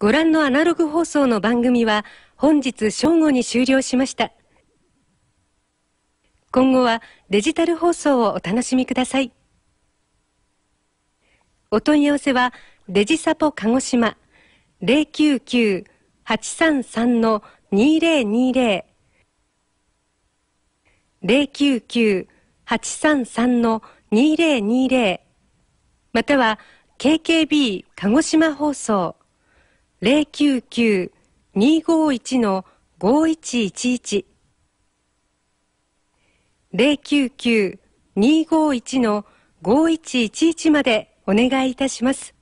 ご覧のアナログ放送の番組は本日正午に終了しました。今後はデジタル放送をお楽しみください。お問い合わせはデジサポ鹿児島099-833-2020九九八三三の二零二零または KKB 鹿児島放送099-251-5111 099-251-5111までお願いいたします。